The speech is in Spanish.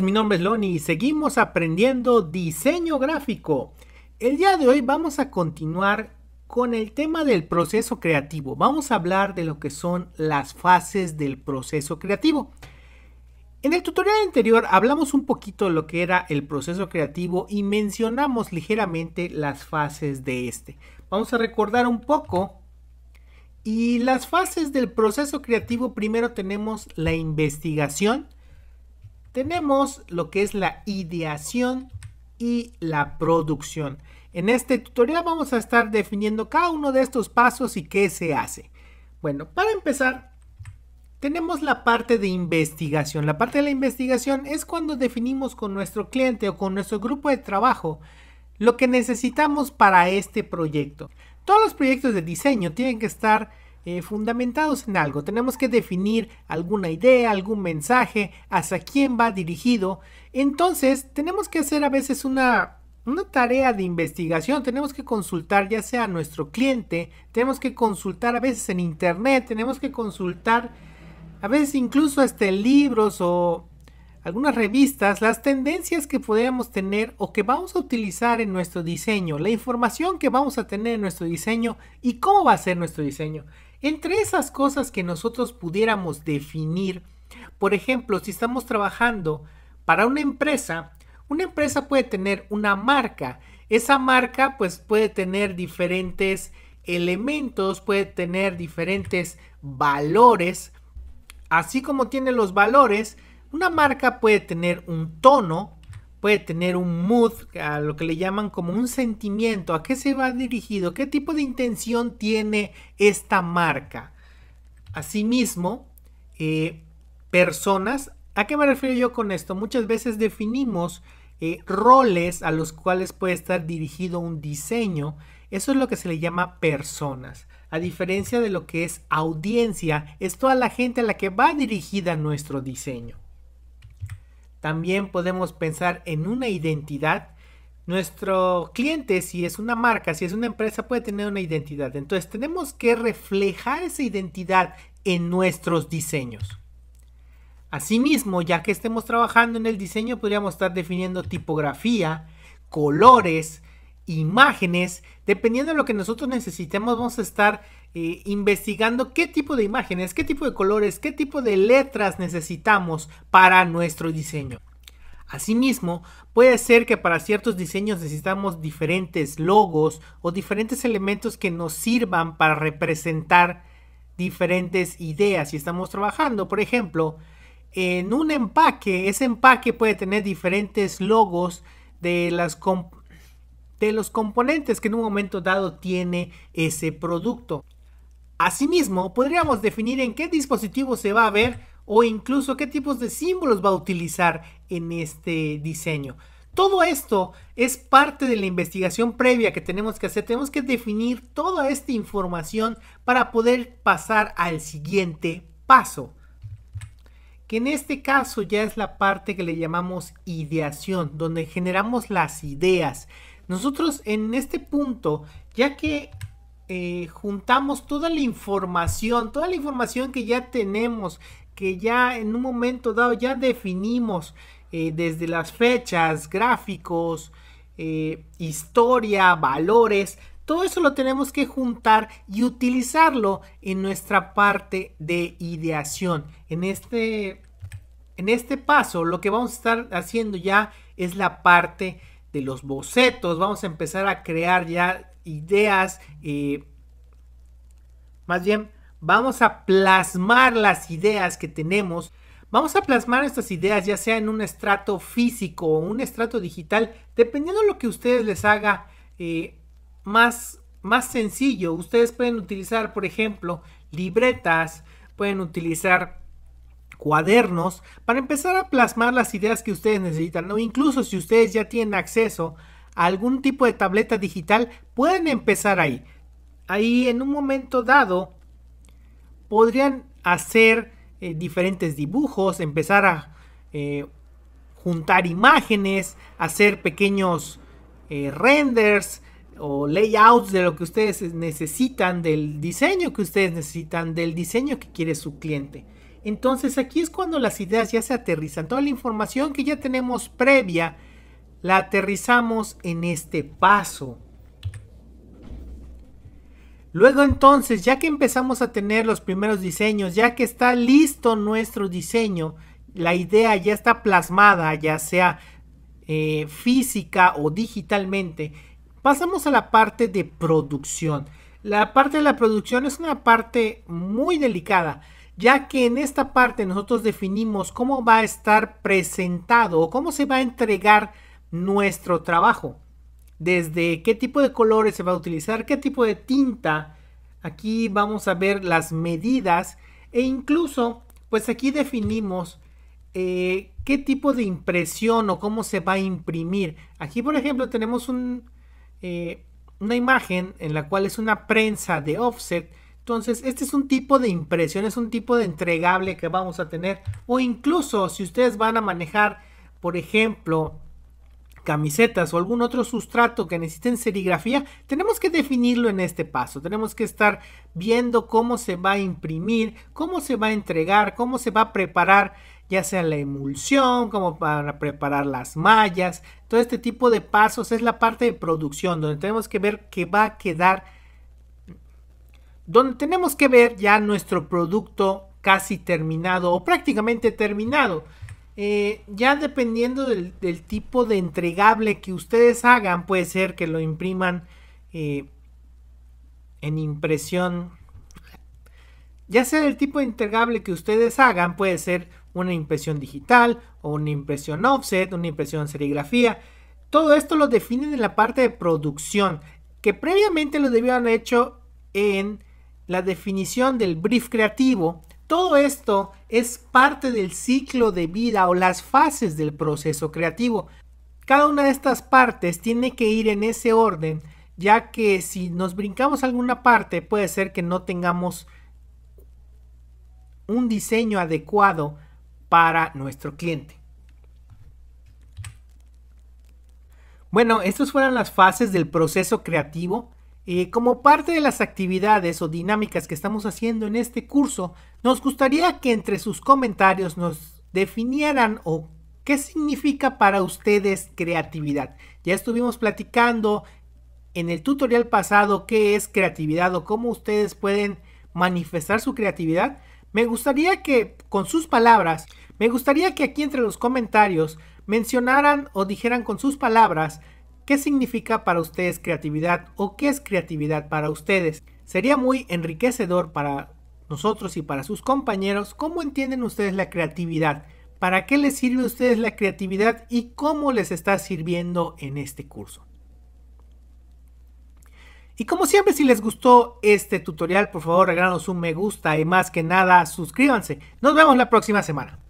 mi nombre es Loni y seguimos aprendiendo diseño gráfico. El día de hoy vamos a continuar con el tema del proceso creativo. Vamos a hablar de lo que son las fases del proceso creativo. En el tutorial anterior hablamos un poquito de lo que era el proceso creativo y mencionamos ligeramente las fases de este. Vamos a recordar un poco y las fases del proceso creativo primero tenemos la investigación, tenemos lo que es la ideación y la producción. En este tutorial vamos a estar definiendo cada uno de estos pasos y qué se hace. Bueno, para empezar, tenemos la parte de investigación. La parte de la investigación es cuando definimos con nuestro cliente o con nuestro grupo de trabajo lo que necesitamos para este proyecto. Todos los proyectos de diseño tienen que estar eh, fundamentados en algo. Tenemos que definir alguna idea, algún mensaje, hacia quién va dirigido. Entonces, tenemos que hacer a veces una, tarea de investigación. Tenemos que consultar ya sea a nuestro cliente, tenemos que consultar a veces en internet, tenemos que consultar a veces incluso este, libros o algunas revistas, las tendencias que podemos tener o que vamos a utilizar en nuestro diseño, la información que vamos a tener en nuestro diseño y cómo va a ser nuestro diseño. Entre esas cosas que nosotros pudiéramos definir, por ejemplo, si estamos trabajando para una empresa, una empresa puede tener una marca. Esa marca pues puede tener diferentes elementos, puede tener diferentes valores. Así como tiene los valores, una marca puede tener un tono, puede tener un mood, a lo que le llaman como un sentimiento, a qué se va dirigido, qué tipo de intención tiene esta marca. Asimismo, eh, personas, ¿a qué me refiero yo con esto? Muchas veces definimos eh, roles a los cuales puede estar dirigido un diseño, eso es lo que se le llama personas. A diferencia de lo que es audiencia, es toda la gente a la que va dirigida nuestro diseño. También podemos pensar en una identidad. Nuestro cliente, si es una marca, si es una empresa, puede tener una identidad. Entonces tenemos que reflejar esa identidad en nuestros diseños. Asimismo, ya que estemos trabajando en el diseño, podríamos estar definiendo tipografía, colores, imágenes. Dependiendo de lo que nosotros necesitemos, vamos a estar eh, investigando qué tipo de imágenes, qué tipo de colores, qué tipo de letras necesitamos para nuestro diseño. Asimismo, puede ser que para ciertos diseños necesitamos diferentes logos o diferentes elementos que nos sirvan para representar diferentes ideas si estamos trabajando. Por ejemplo, en un empaque, ese empaque puede tener diferentes logos de las, de los componentes que en un momento dado tiene ese producto. Asimismo, podríamos definir en qué dispositivo se va a ver o incluso qué tipos de símbolos va a utilizar en este diseño. Todo esto es parte de la investigación previa que tenemos que hacer. Tenemos que definir toda esta información para poder pasar al siguiente paso. Que en este caso ya es la parte que le llamamos ideación, donde generamos las ideas. Nosotros en este punto, ya que eh, juntamos toda la información, toda la información que ya tenemos, que ya en un momento dado ya definimos eh, desde las fechas, gráficos, eh, historia, valores, todo eso lo tenemos que juntar y utilizarlo en nuestra parte de ideación. En este, en este paso lo que vamos a estar haciendo ya es la parte de los bocetos, vamos a empezar a crear ya ideas, eh, más bien vamos a plasmar las ideas que tenemos. Vamos a plasmar estas ideas ya sea en un estrato físico o un estrato digital, dependiendo de lo que ustedes les haga eh, más, más sencillo. Ustedes pueden utilizar, por ejemplo, libretas, pueden utilizar cuadernos para empezar a plasmar las ideas que ustedes necesitan o incluso si ustedes ya tienen acceso a algún tipo de tableta digital, pueden empezar ahí. Ahí en un momento dado podrían hacer eh, diferentes dibujos, empezar a eh, juntar imágenes, hacer pequeños eh, renders o layouts de lo que ustedes necesitan, del diseño que ustedes necesitan, del diseño que quiere su cliente. Entonces aquí es cuando las ideas ya se aterrizan. Toda la información que ya tenemos previa la aterrizamos en este paso. Luego entonces, ya que empezamos a tener los primeros diseños, ya que está listo nuestro diseño, la idea ya está plasmada, ya sea eh, física o digitalmente, pasamos a la parte de producción. La parte de la producción es una parte muy delicada ya que en esta parte nosotros definimos cómo va a estar presentado o cómo se va a entregar nuestro trabajo. Desde qué tipo de colores se va a utilizar, qué tipo de tinta. Aquí vamos a ver las medidas e incluso pues aquí definimos eh, qué tipo de impresión o cómo se va a imprimir. Aquí por ejemplo tenemos eh, una imagen en la cual es una prensa de offset entonces, este es un tipo de impresión, es un tipo de entregable que vamos a tener. O incluso si ustedes van a manejar, por ejemplo, camisetas o algún otro sustrato que necesiten serigrafía, tenemos que definirlo en este paso. Tenemos que estar viendo cómo se va a imprimir, cómo se va a entregar, cómo se va a preparar, ya sea la emulsión, como para preparar las mallas. Todo este tipo de pasos es la parte de producción, donde tenemos que ver qué va a quedar donde tenemos que ver ya nuestro producto casi terminado o prácticamente terminado. Eh, ya dependiendo del, tipo de entregable que ustedes hagan, puede ser que lo impriman eh, en impresión. Ya sea el tipo de entregable que ustedes hagan, puede ser una impresión digital o una impresión offset, una impresión serigrafía. Todo esto lo definen en la parte de producción, que previamente lo debían hecho en la definición del brief creativo, todo esto es parte del ciclo de vida o las fases del proceso creativo. Cada una de estas partes tiene que ir en ese orden, ya que si nos brincamos alguna parte puede ser que no tengamos un diseño adecuado para nuestro cliente. Bueno, estas fueron las fases del proceso creativo. Eh, como parte de las actividades o dinámicas que estamos haciendo en este curso, nos gustaría que entre sus comentarios nos definieran o qué significa para ustedes creatividad. Ya estuvimos platicando en el tutorial pasado qué es creatividad o cómo ustedes pueden manifestar su creatividad. Me gustaría que con sus palabras, me gustaría que aquí entre los comentarios mencionaran o dijeran con sus palabras ¿Qué significa para ustedes creatividad o qué es creatividad para ustedes? Sería muy enriquecedor para nosotros y para sus compañeros cómo entienden ustedes la creatividad, para qué les sirve a ustedes la creatividad y cómo les está sirviendo en este curso. Y como siempre, si les gustó este tutorial, por favor regálanos un me gusta y más que nada suscríbanse. Nos vemos la próxima semana.